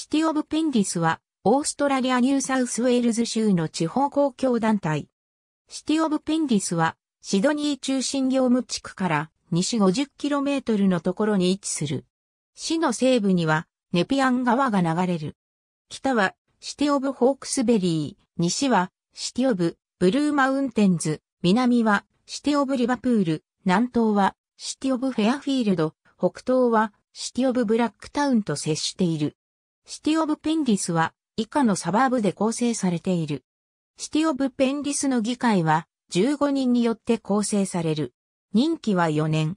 シティ・オブ・ペンディスは、オーストラリア・ニューサウスウェールズ州の地方公共団体。シティ・オブ・ペンディスは、シドニー中心業務地区から西 50km のところに位置する。市の西部には、ネピアン川が流れる。北は、シティ・オブ・ホークスベリー、西は、シティ・オブ・ブルーマウンテンズ、南は、シティ・オブ・リバプール、南東は、シティ・オブ・フェアフィールド、北東は、シティ・オブ・ブラックタウンと接している。シティオブペンディスは以下のサバーブで構成されている。シティオブペンディスの議会は15人によって構成される。任期は4年。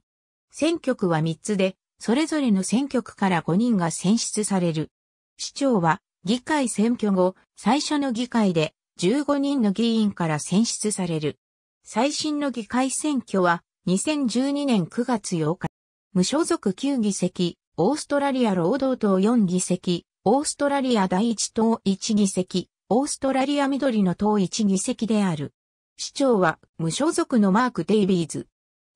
選挙区は3つで、それぞれの選挙区から5人が選出される。市長は議会選挙後、最初の議会で15人の議員から選出される。最新の議会選挙は2012年9月8日。無所属9議席、オーストラリア労働党4議席、オーストラリア第一党一議席、オーストラリア緑の党一議席である。市長は無所属のマーク・デイビーズ。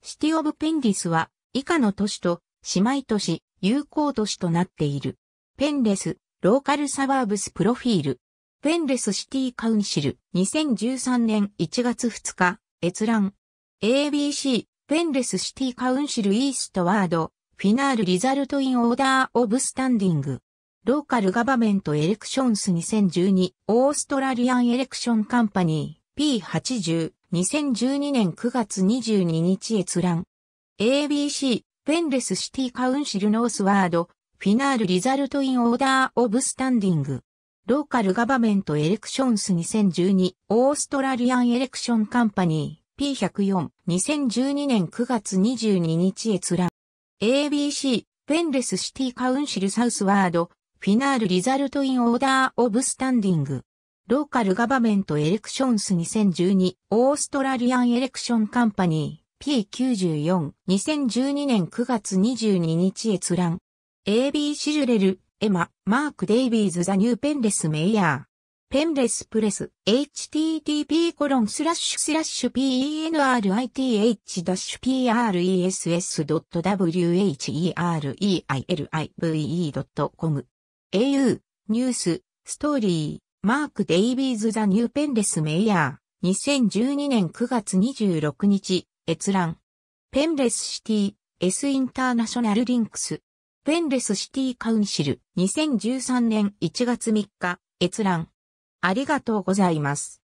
シティ・オブ・ペンディスは以下の都市と姉妹都市、友好都市となっている。ペンレス、ローカルサバーブスプロフィール。ペンレスシティカウンシル、2013年1月2日、閲覧。ABC、ペンレスシティカウンシルイーストワード、フィナールリザルトインオーダーオブスタンディング。ローカルガバメントエレクションス2012オーストラリアンエレクションカンパニー P80 2012年9月22日閲覧 ABC ペンレスシティカウンシルノースワードフィナールリザルトインオーダーオブスタンディングローカルガバメントエレクションス2012オーストラリアンエレクションカンパニー P104 2012年9月22日閲覧 ABC ペンレスシティカウンシルサウスワードフィナールリザルトインオーダーオブスタンディング。ローカルガバメントエレクションス2012オーストラリアンエレクションカンパニー P94 2012年9月22日閲覧 AB シジュレルエママーク・デイビーズ・ザ・ニューペンレス・メイヤーペンレスプレス http コロンスラッシュスラッシュ penrith-press.whereilive.com au、ニュース、ストーリー、マーク・デイビーズ・ザ・ニューペンレス・メイヤー、2012年9月26日、閲覧。ペンレス・シティ、S インターナショナル・リンクス。ペンレス・シティ・カウンシル、2013年1月3日、閲覧。ありがとうございます。